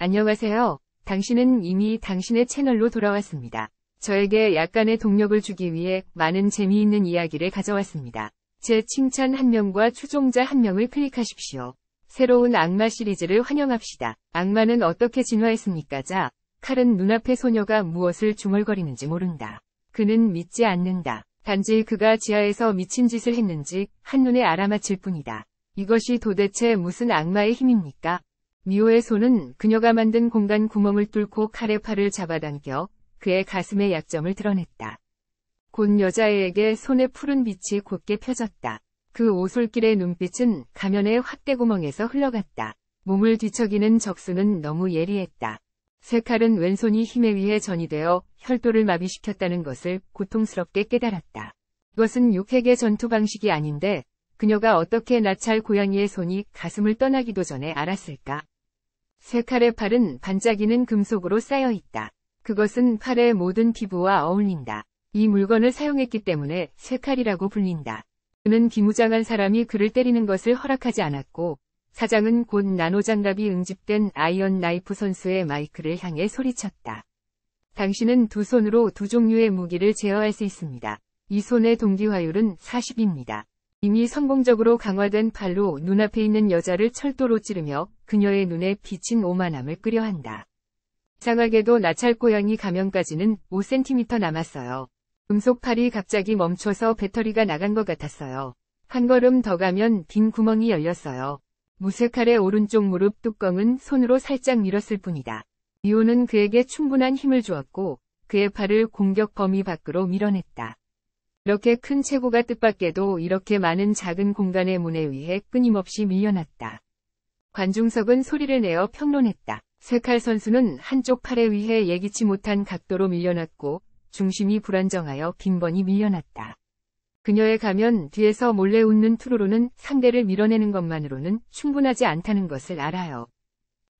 안녕하세요. 당신은 이미 당신의 채널로 돌아왔습니다. 저에게 약간의 동력을 주기 위해 많은 재미있는 이야기를 가져왔습니다. 제 칭찬 한 명과 추종자 한 명을 클릭하십시오. 새로운 악마 시리즈를 환영합시다. 악마는 어떻게 진화했습니까? 자, 칼은 눈앞의 소녀가 무엇을 중얼거리는지 모른다. 그는 믿지 않는다. 단지 그가 지하에서 미친 짓을 했는지 한눈에 알아맞힐 뿐이다. 이것이 도대체 무슨 악마의 힘입니까? 미호의 손은 그녀가 만든 공간 구멍을 뚫고 칼의 팔을 잡아당겨 그의 가슴의 약점을 드러냈다. 곧 여자애에게 손에 푸른 빛이 곧게 펴졌다. 그 오솔길의 눈빛은 가면의 확대 구멍에서 흘러갔다. 몸을 뒤척이는 적수는 너무 예리했다. 쇠칼은 왼손이 힘에 의해 전이되어 혈도를 마비시켰다는 것을 고통스럽게 깨달았다. 그것은 육핵의 전투 방식이 아닌데 그녀가 어떻게 나찰 고양이의 손이 가슴을 떠나기도 전에 알았을까? 세 칼의 팔은 반짝이는 금속으로 쌓여 있다. 그것은 팔의 모든 피부와 어울린다. 이 물건을 사용했기 때문에 세 칼이라고 불린다. 그는 비무장한 사람이 그를 때리는 것을 허락하지 않았고 사장은 곧 나노장갑이 응집된 아이언 나이프 선수의 마이크를 향해 소리쳤다. 당신은 두 손으로 두 종류의 무기를 제어할 수 있습니다. 이 손의 동기화율은 40입니다. 이미 성공적으로 강화된 팔로 눈앞에 있는 여자를 철도로 찌르며 그녀의 눈에 비친 오만함을 끌여한다. 장악에도 나찰 고양이 가면까지는 5cm 남았어요. 음속 팔이 갑자기 멈춰서 배터리가 나간 것 같았어요. 한 걸음 더 가면 빈 구멍이 열렸어요. 무색칼의 오른쪽 무릎 뚜껑은 손으로 살짝 밀었을 뿐이다. 이오는 그에게 충분한 힘을 주었고 그의 팔을 공격 범위 밖으로 밀어냈다. 이렇게 큰 체고가 뜻밖에도 이렇게 많은 작은 공간의 문에 의해 끊임없이 밀려났다. 관중석은 소리를 내어 평론했다. 세칼 선수는 한쪽 팔에 의해 예기치 못한 각도로 밀려났고 중심이 불안정하여 빈번히 밀려났다. 그녀의 가면 뒤에서 몰래 웃는 투루로는 상대를 밀어내는 것만으로는 충분하지 않다는 것을 알아요.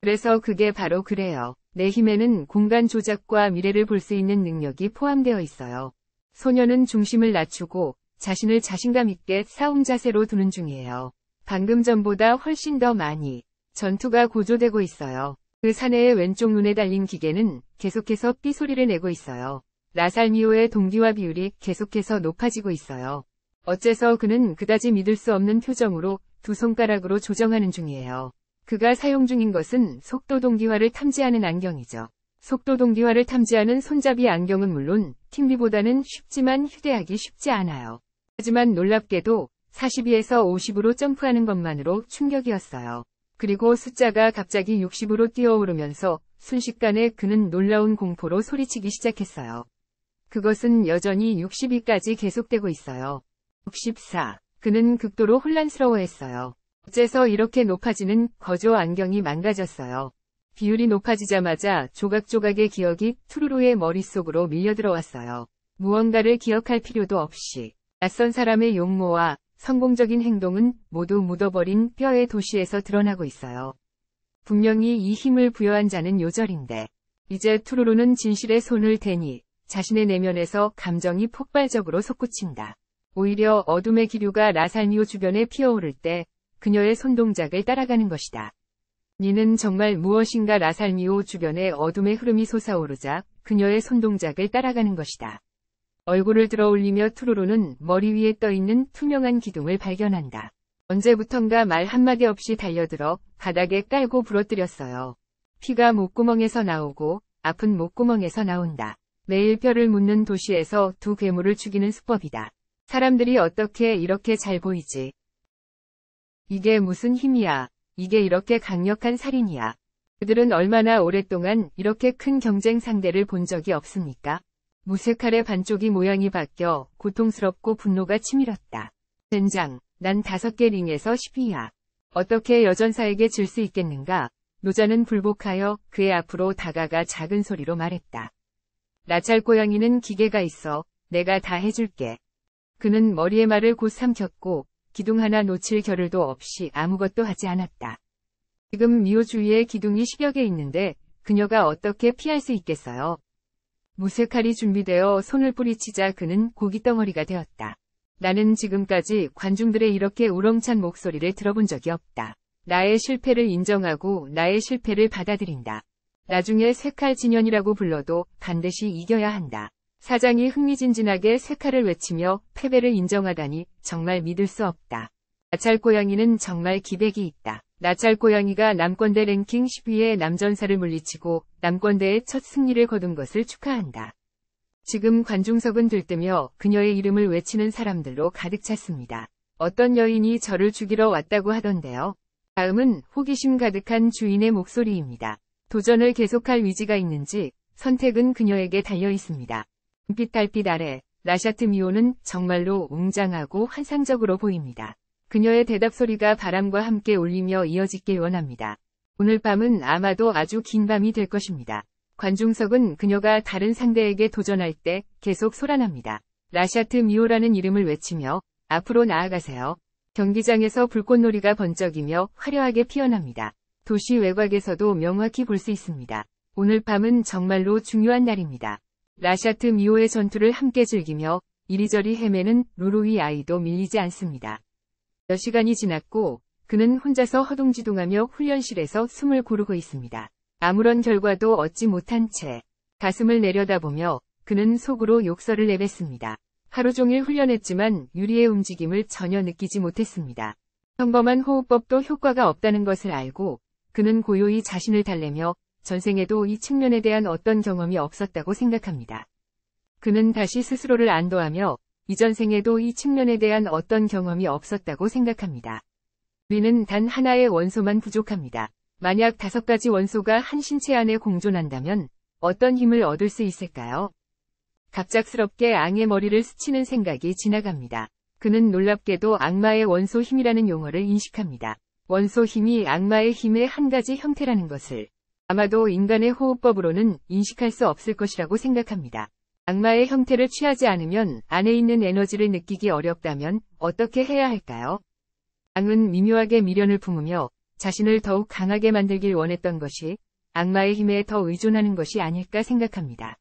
그래서 그게 바로 그래요. 내 힘에는 공간 조작과 미래를 볼 수 있는 능력이 포함되어 있어요. 소녀는 중심을 낮추고 자신을 자신감 있게 싸움 자세로 두는 중이에요. 방금 전보다 훨씬 더 많이 전투가 고조되고 있어요. 그 사내의 왼쪽 눈에 달린 기계는 계속해서 삐 소리를 내고 있어요. 라살미오의 동기와 비율이 계속해서 높아지고 있어요. 어째서 그는 그다지 믿을 수 없는 표정으로 두 손가락으로 조정하는 중이에요. 그가 사용 중인 것은 속도 동기화를 탐지하는 안경이죠. 속도 동기화를 탐지하는 손잡이 안경은 물론 팀비보다는 쉽지만 휴대하기 쉽지 않아요. 하지만 놀랍게도 42에서 50으로 점프하는 것만으로 충격이었어요. 그리고 숫자가 갑자기 60으로 뛰어오르면서 순식간에 그는 놀라운 공포로 소리치기 시작했어요. 그것은 여전히 60위까지 계속되고 있어요. 64. 그는 극도로 혼란스러워했어요. 어째서 이렇게 높아지는 거조 안경이 망가졌어요. 비율이 높아지자마자 조각조각의 기억이 투루루의 머릿속으로 밀려들어왔어요. 무언가를 기억할 필요도 없이 낯선 사람의 용모와 성공적인 행동은 모두 묻어버린 뼈의 도시에서 드러나고 있어요. 분명히 이 힘을 부여한 자는 요절인데 이제 투루루는 진실의 손을 대니 자신의 내면에서 감정이 폭발적으로 솟구친다. 오히려 어둠의 기류가 라살미오 주변에 피어오를 때 그녀의 손동작을 따라가는 것이다. 니는 정말 무엇인가 라살미오 주변에 어둠의 흐름이 솟아오르자 그녀의 손동작을 따라가는 것이다. 얼굴을 들어 올리며 투로로는 머리 위에 떠있는 투명한 기둥을 발견한다. 언제부턴가 말 한마디 없이 달려들어 바닥에 깔고 부러뜨렸어요. 피가 목구멍에서 나오고 아픈 목구멍에서 나온다. 매일 뼈를 묻는 도시에서 두 괴물을 죽이는 수법이다. 사람들이 어떻게 이렇게 잘 보이지? 이게 무슨 힘이야. 이게 이렇게 강력한 살인이야. 그들은 얼마나 오랫동안 이렇게 큰 경쟁 상대를 본 적이 없습니까? 무쇠칼의 반쪽이 모양이 바뀌어 고통스럽고 분노가 치밀었다. 젠장, 난 다섯 개 링에서 10위야. 어떻게 여전사에게 질 수 있겠는가? 노자는 불복하여 그의 앞으로 다가가 작은 소리로 말했다. 나찰 고양이는 기계가 있어 내가 다 해줄게. 그는 머리에 말을 곧 삼켰고 기둥 하나 놓칠 겨를도 없이 아무것도 하지 않았다. 지금 미호 주위에 기둥이 10여 개 있는데 그녀가 어떻게 피할 수 있겠어요? 무쇠칼이 준비되어 손을 뿌리치자 그는 고깃덩어리가 되었다. 나는 지금까지 관중들의 이렇게 우렁찬 목소리를 들어본 적이 없다. 나의 실패를 인정하고 나의 실패를 받아들인다. 나중에 쇠칼 진연이라고 불러도 반드시 이겨야 한다. 사장이 흥미진진하게 세칼을 외치며 패배를 인정하다니 정말 믿을 수 없다. 나찰 고양이는 정말 기백이 있다. 나찰 고양이가 남권대 랭킹 10위의 남전사를 물리치고 남권대의 첫 승리를 거둔 것을 축하한다. 지금 관중석은 들뜨며 그녀의 이름을 외치는 사람들로 가득 찼습니다. 어떤 여인이 저를 죽이러 왔다고 하던데요. 다음은 호기심 가득한 주인의 목소리입니다. 도전을 계속할 의지가 있는지 선택은 그녀에게 달려 있습니다. 빛달빛 아래 라샤트 미오는 정말로 웅장하고 환상적으로 보입니다. 그녀의 대답 소리가 바람과 함께 울리며 이어지길 원합니다. 오늘 밤은 아마도 아주 긴 밤이 될 것입니다. 관중석은 그녀가 다른 상대에게 도전할 때 계속 소란합니다. 라샤트 미오라는 이름을 외치며 앞으로 나아가세요. 경기장에서 불꽃놀이가 번쩍이며 화려하게 피어납니다. 도시 외곽에서도 명확히 볼 수 있습니다. 오늘 밤은 정말로 중요한 날입니다. 라샤트 미오의 전투를 함께 즐기며 이리저리 헤매는 루루이 아이도 밀리지 않습니다. 몇 시간이 지났고 그는 혼자서 허둥지둥하며 훈련실에서 숨을 고르고 있습니다. 아무런 결과도 얻지 못한 채 가슴을 내려다보며 그는 속으로 욕설을 내뱉습니다. 하루 종일 훈련했지만 유리의 움직임을 전혀 느끼지 못했습니다. 평범한 호흡법도 효과가 없다는 것을 알고 그는 고요히 자신을 달래며 전생에도 이 측면에 대한 어떤 경험이 없었다고 생각합니다. 그는 다시 스스로를 안도하며 이전 생에도 이 측면에 대한 어떤 경험이 없었다고 생각합니다. 우리는 단 하나의 원소만 부족합니다. 만약 다섯 가지 원소가 한 신체 안에 공존한다면 어떤 힘을 얻을 수 있을까요? 갑작스럽게 앙의 머리를 스치는 생각이 지나갑니다. 그는 놀랍게도 악마의 원소 힘이라는 용어를 인식합니다. 원소 힘이 악마의 힘의 한 가지 형태라는 것을. 아마도 인간의 호흡법으로는 인식할 수 없을 것이라고 생각합니다. 악마의 형태를 취하지 않으면 안에 있는 에너지를 느끼기 어렵다면 어떻게 해야 할까요? 악은 미묘하게 미련을 품으며 자신을 더욱 강하게 만들길 원했던 것이 악마의 힘에 더 의존하는 것이 아닐까 생각합니다.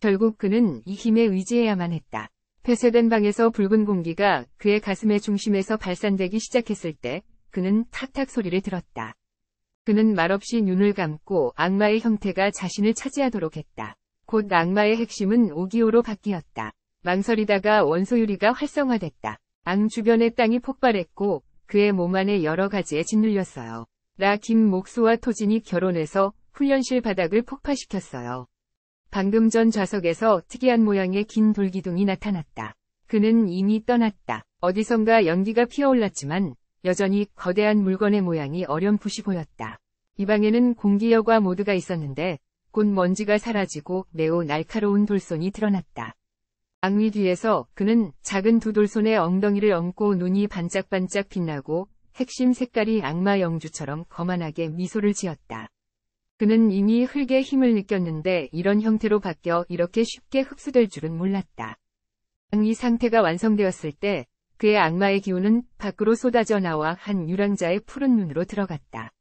결국 그는 이 힘에 의지해야만 했다. 폐쇄된 방에서 붉은 공기가 그의 가슴의 중심에서 발산되기 시작했을 때 그는 탁탁 소리를 들었다. 그는 말없이 눈을 감고 악마의 형태가 자신을 차지하도록 했다. 곧 악마의 핵심은 오기오로 바뀌었다. 망설이다가 원소유리가 활성화됐다. 앙 주변의 땅이 폭발했고 그의 몸 안에 여러 가지에 짓눌렸어요. 나 김목수와 토진이 결혼해서 훈련실 바닥을 폭파시켰어요. 방금 전 좌석에서 특이한 모양의 긴 돌기둥이 나타났다. 그는 이미 떠났다. 어디선가 연기가 피어올랐지만 여전히 거대한 물건의 모양이 어렴풋이 보였다. 이 방에는 공기여과 모드가 있었는데 곧 먼지가 사라지고 매우 날카로운 돌손이 드러났다. 악위 뒤에서 그는 작은 두 돌손의 엉덩이를 얹고 눈이 반짝반짝 빛나고 핵심 색깔이 악마 영주처럼 거만하게 미소를 지었다. 그는 이미 흙에 힘을 느꼈는데 이런 형태로 바뀌어 이렇게 쉽게 흡수될 줄은 몰랐다. 악위 상태가 완성되었을 때 그의 악마의 기운은 밖으로 쏟아져 나와 한 유랑자의 푸른 눈으로 들어갔다.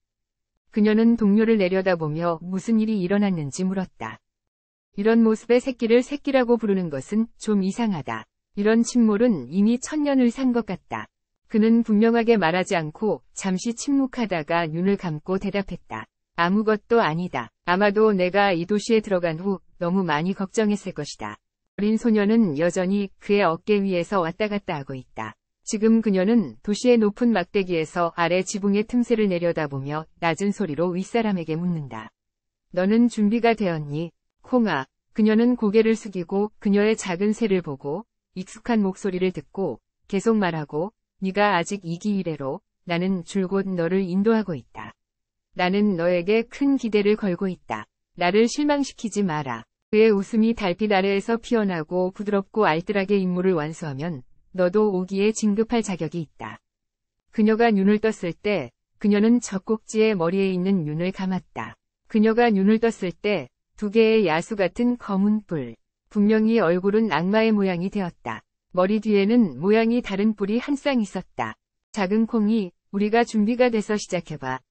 그녀는 동료를 내려다보며 무슨 일이 일어났는지 물었다. 이런 모습의 새끼를 새끼라고 부르는 것은 좀 이상하다. 이런 침몰은 이미 천년을 산 것 같다. 그는 분명하게 말하지 않고 잠시 침묵하다가 눈을 감고 대답했다. 아무것도 아니다. 아마도 내가 이 도시에 들어간 후 너무 많이 걱정했을 것이다. 어린 소녀는 여전히 그의 어깨 위에서 왔다 갔다 하고 있다. 지금 그녀는 도시의 높은 막대기에서 아래 지붕의 틈새를 내려다보며 낮은 소리로 윗사람에게 묻는다. 너는 준비가 되었니? 콩아. 그녀는 고개를 숙이고 그녀의 작은 새를 보고 익숙한 목소리를 듣고 계속 말하고 네가 아직 이기 이래로 나는 줄곧 너를 인도하고 있다. 나는 너에게 큰 기대를 걸고 있다. 나를 실망시키지 마라. 그의 웃음이 달빛 아래에서 피어나고 부드럽고 알뜰하게 임무를 완수하면 너도 오기에 진급할 자격이 있다. 그녀가 눈을 떴을 때 그녀는 젖꼭지의 머리에 있는 눈을 감았다. 그녀가 눈을 떴을 때 두 개의 야수 같은 검은 뿔. 분명히 얼굴은 악마의 모양이 되었다. 머리 뒤에는 모양이 다른 뿔이 한 쌍 있었다. 작은 콩이 우리가 준비가 돼서 시작해봐.